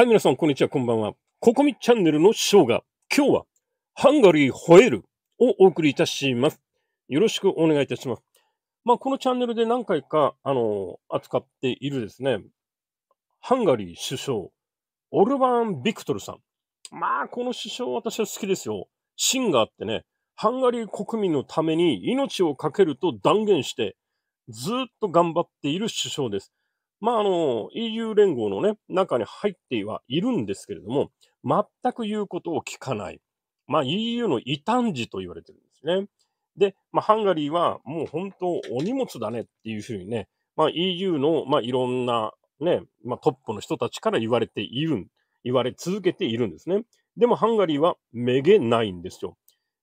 はい、皆さん、こんにちは、こんばんは。ココミチャンネルのショーが、今日は、ハンガリー吠えるをお送りいたします。よろしくお願いいたします。まあ、このチャンネルで何回か、あの、扱っているですね、ハンガリー首相、オルバン・ビクトルさん。まあ、この首相、私は好きですよ。芯があってね、ハンガリー国民のために命を懸けると断言して、ずっと頑張っている首相です。まあ、あの、EU 連合のね、中に入ってはいるんですけれども、全く言うことを聞かない。まあ、EU の異端児と言われてるんですね。で、まあ、ハンガリーはもう本当お荷物だねっていうふうにね、まあ、EU の、まあ、いろんなね、まあ、トップの人たちから言われている、言われ続けているんですね。でもハンガリーはめげないんですよ。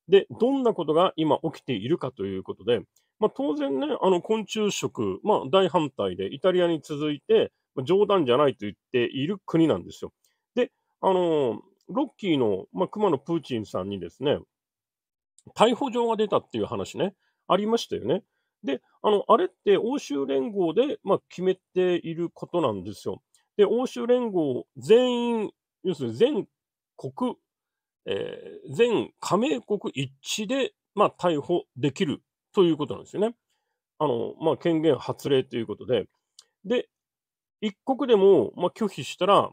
で、どんなことが今起きているかということで、まあ、当然ね、あの昆虫食、まあ、大反対で、イタリアに続いて、冗談じゃないと言っている国なんですよ。で、あのロッキーの、まあ、熊野プーチンさんにですね、逮捕状が出たっていう話ね、ありましたよね。で、あの、あれって欧州連合で、まあ、決めていることなんですよ。で、欧州連合全員、要するに全国、えー、全加盟国一致で、まあ、逮捕できるということなんですよね。あの、まあ、権限発令ということで。で、一国でも、まあ、拒否したら、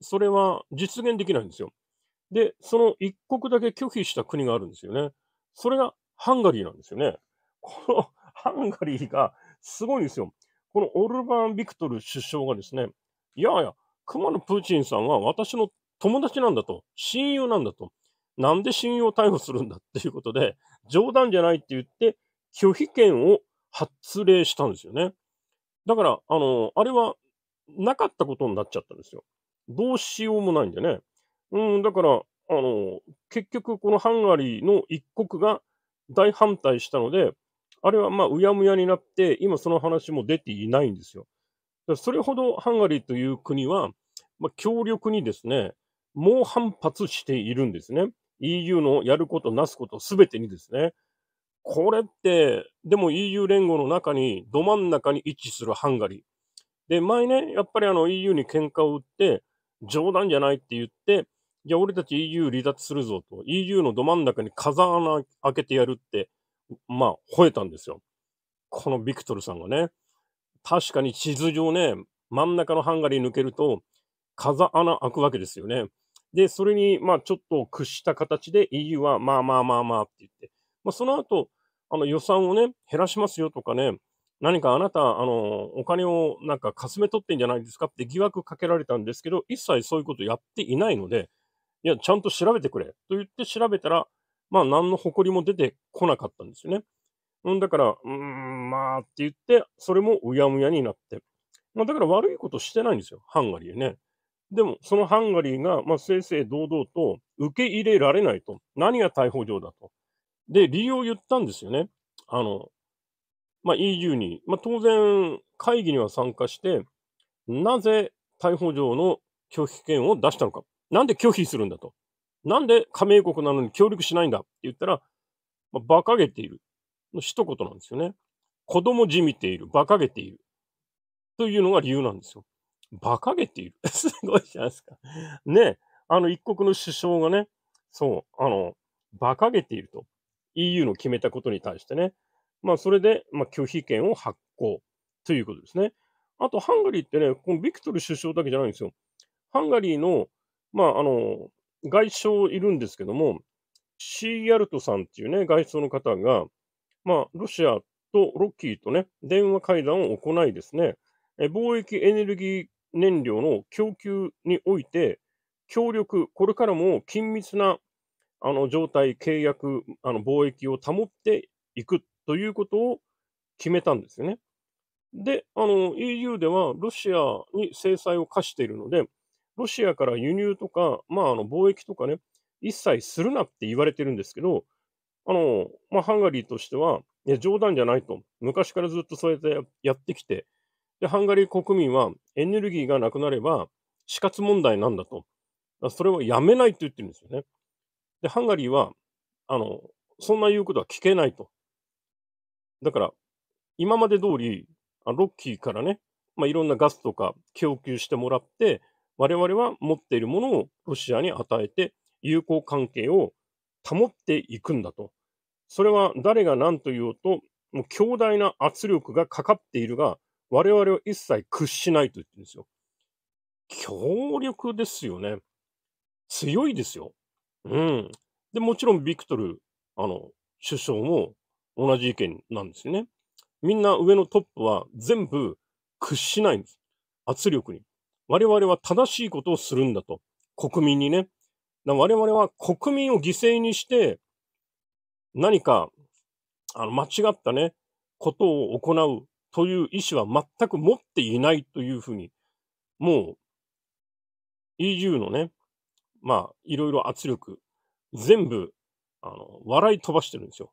それは実現できないんですよ。で、その一国だけ拒否した国があるんですよね。それがハンガリーなんですよね。この ハンガリーがすごいんですよ。このオルバン・ビクトル首相がですね、いやいや、熊野プーチンさんは私の友達なんだと、親友なんだと、なんで親友を逮捕するんだっていうことで、冗談じゃないって言って、拒否権を発令したんですよね。だから、あの、あれはなかったことになっちゃったんですよ。どうしようもないんでね。うん、だから、あの、結局このハンガリーの一国が大反対したので、あれはまあうやむやになって、今その話も出ていないんですよ。それほどハンガリーという国は、まあ、強力にですね、猛反発しているんですね。EU のやることなすことすべてにですね。これって、でも EU 連合の中に、ど真ん中に位置するハンガリー。で、前ね、やっぱりあの EU に喧嘩を売って、冗談じゃないって言って、じゃあ俺たち EU 離脱するぞと、EU のど真ん中に風穴開けてやるって、まあ、吠えたんですよ。このビクトルさんがね。確かに地図上ね、真ん中のハンガリー抜けると、風穴開くわけですよね。で、それに、まあ、ちょっと屈した形で EU は、まあまあまあまあって言って、まあ、その後、あの予算をね、減らしますよとかね、何かあなた、あの、お金をなんかかすめ取ってんじゃないですかって疑惑かけられたんですけど、一切そういうことやっていないので、いや、ちゃんと調べてくれと言って調べたら、まあ、何の誇りも出てこなかったんですよね。うん、だから、うーん、まあって言って、それもうやむやになって。まあ、だから悪いことしてないんですよ、ハンガリーね。でも、そのハンガリーが、まあ、正々堂々と受け入れられないと。何が逮捕状だと。で、理由を言ったんですよね。あの、まあ、EU に、まあ、当然会議には参加して、なぜ逮捕状の拒否権を出したのか。なんで拒否するんだと。なんで加盟国なのに協力しないんだって言ったら、まあ、馬鹿げている。の一言なんですよね。子供じみている。馬鹿げている。というのが理由なんですよ。馬鹿げている。すごいじゃないですか。ね。あの、一国の首相がね、そう、あの、馬鹿げていると。EU の決めたことに対してね、まあ、それで、まあ、拒否権を発行ということですね。あと、ハンガリーってね、このビクトル首相だけじゃないんですよ。ハンガリーの、まあ、あの、外相いるんですけども、シー・ヤルトさんっていうね、外相の方が、まあ、ロシアとロッキーとね、電話会談を行いですね、貿易エネルギー燃料の供給において、協力、これからも緊密なあの状態、契約、あの貿易を保っていくということを決めたんですよね。で、あの EU ではロシアに制裁を課しているので、ロシアから輸入とか、まあ、あの貿易とかね、一切するなって言われてるんですけど、あのまあ、ハンガリーとしては、いや冗談じゃないと、昔からずっとそうやってやってきてで、ハンガリー国民はエネルギーがなくなれば死活問題なんだと、だそれをやめないと言ってるんですよね。で、ハンガリーは、あの、そんな言うことは聞けないと。だから、今まで通り、ロッキーからね、まあ、いろんなガスとか供給してもらって、我々は持っているものをロシアに与えて、友好関係を保っていくんだと。それは誰が何と言おうと、もう強大な圧力がかかっているが、我々は一切屈しないと言ってるんですよ。強力ですよね。強いですよ。うん。で、もちろんビクトル、あの、首相も同じ意見なんですよね。みんな上のトップは全部屈しないんです。圧力に。我々は正しいことをするんだと。国民にね。我々は国民を犠牲にして、何か、あの、間違ったね、ことを行うという意思は全く持っていないというふうに、もう、EU のね、まあ、いろいろ圧力、全部、あの、笑い飛ばしてるんですよ。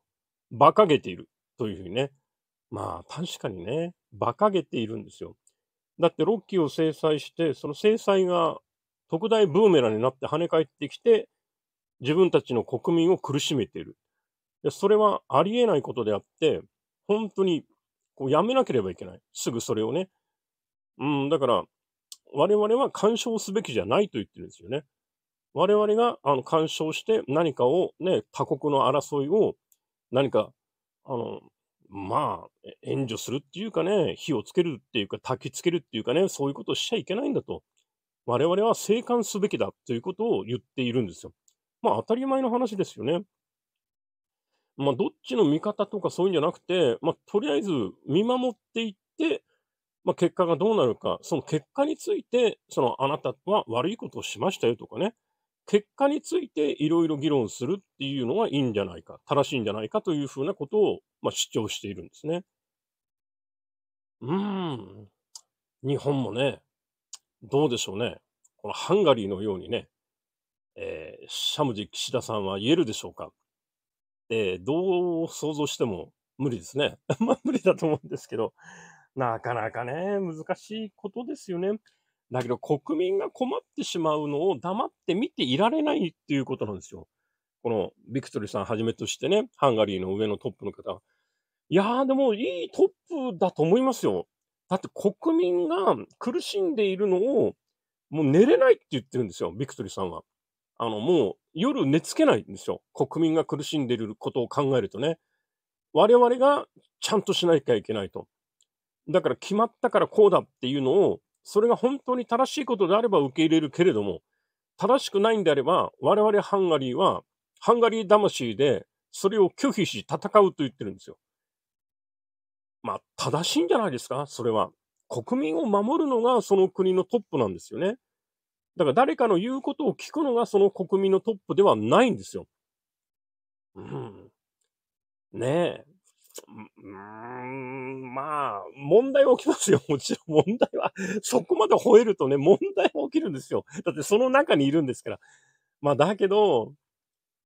馬鹿げているというふうにね。まあ、確かにね、馬鹿げているんですよ。だって、ロッキーを制裁して、その制裁が特大ブーメランになって跳ね返ってきて、自分たちの国民を苦しめている。でそれはありえないことであって、本当にこうやめなければいけない。すぐそれをね。うん、だから、我々は干渉すべきじゃないと言ってるんですよね。我々があの干渉して何かをね、他国の争いを何か、あの、まあ、援助するっていうかね、火をつけるっていうか、焚きつけるっていうかね、そういうことをしちゃいけないんだと。我々は生還すべきだということを言っているんですよ。まあ、当たり前の話ですよね。まあ、どっちの味方とかそういうんじゃなくて、まあ、とりあえず見守っていって、まあ、結果がどうなるか、その結果について、そのあなたは悪いことをしましたよとかね、結果についていろいろ議論するっていうのがいいんじゃないか、正しいんじゃないかというふうなことを、まあ、主張しているんですね。うーん。日本もね、どうでしょうね。このハンガリーのようにね、えー、シャムジ岸田さんは言えるでしょうか。えー、どう想像しても無理ですね。まあ無理だと思うんですけど、なかなかね、難しいことですよね。だけど国民が困ってしまうのを黙って見ていられないっていうことなんですよ。このビクトリーさんはじめとしてね、ハンガリーの上のトップの方。いやーでもいいトップだと思いますよ。だって国民が苦しんでいるのをもう寝れないって言ってるんですよ、ビクトリーさんは。あの、もう夜寝つけないんですよ。国民が苦しんでいることを考えるとね。我々がちゃんとしなきゃいけないと。だから決まったからこうだっていうのをそれが本当に正しいことであれば受け入れるけれども、正しくないんであれば、我々ハンガリーは、ハンガリー魂で、それを拒否し戦うと言ってるんですよ。まあ、正しいんじゃないですか、それは。国民を守るのがその国のトップなんですよね。だから誰かの言うことを聞くのがその国民のトップではないんですよ。うん。ねえ。うん、まあ、問題は起きますよ。もちろん問題は、そこまで吠えるとね、問題は起きるんですよ。だってその中にいるんですから。まあ、だけど、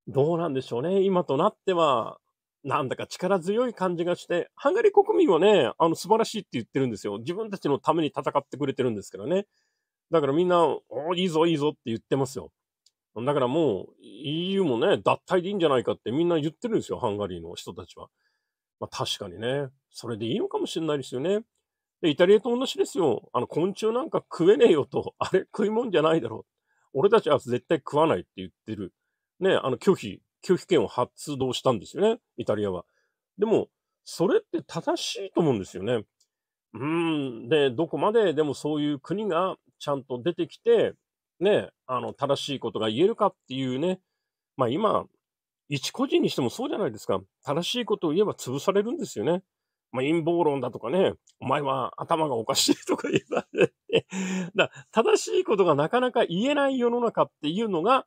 どうなんでしょうね。今となっては、なんだか力強い感じがして、ハンガリー国民はね、あの、素晴らしいって言ってるんですよ。自分たちのために戦ってくれてるんですからね。だからみんな、おいいぞ、いいぞって言ってますよ。だからもう、EU もね、脱退でいいんじゃないかってみんな言ってるんですよ、ハンガリーの人たちは。まあ確かにね、それでいいのかもしれないですよね。で、イタリアと同じですよ。あの、昆虫なんか食えねえよと、あれ食い物じゃないだろう。俺たちは絶対食わないって言ってる。ね、あの、拒否、拒否権を発動したんですよね、イタリアは。でも、それって正しいと思うんですよね。うん。で、どこまででもそういう国がちゃんと出てきて、ね、あの、正しいことが言えるかっていうね、まあ今、一個人にしてもそうじゃないですか。正しいことを言えば潰されるんですよね。まあ、陰謀論だとかね、お前は頭がおかしいとか言われて、だ正しいことがなかなか言えない世の中っていうのが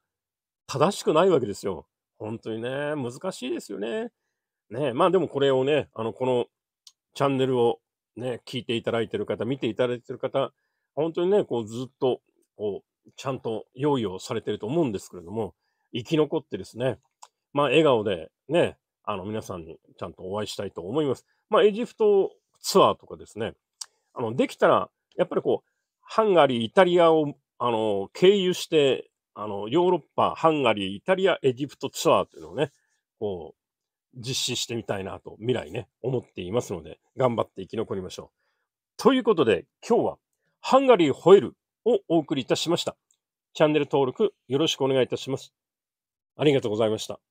正しくないわけですよ。本当にね、難しいですよね。ねまあでもこれをね、あの、このチャンネルをね、聞いていただいてる方、見ていただいてる方、本当にね、こうずっと、こう、ちゃんと用意をされてると思うんですけれども、生き残ってですね、まあ、笑顔でね、あの、皆さんにちゃんとお会いしたいと思います。まあ、エジプトツアーとかですね、あの、できたら、やっぱりこう、ハンガリー、イタリアを、あの、経由して、あの、ヨーロッパ、ハンガリー、イタリア、エジプトツアーというのをね、こう、実施してみたいなと、未来ね、思っていますので、頑張って生き残りましょう。ということで、今日は、ハンガリー吠えるをお送りいたしました。チャンネル登録よろしくお願いいたします。ありがとうございました。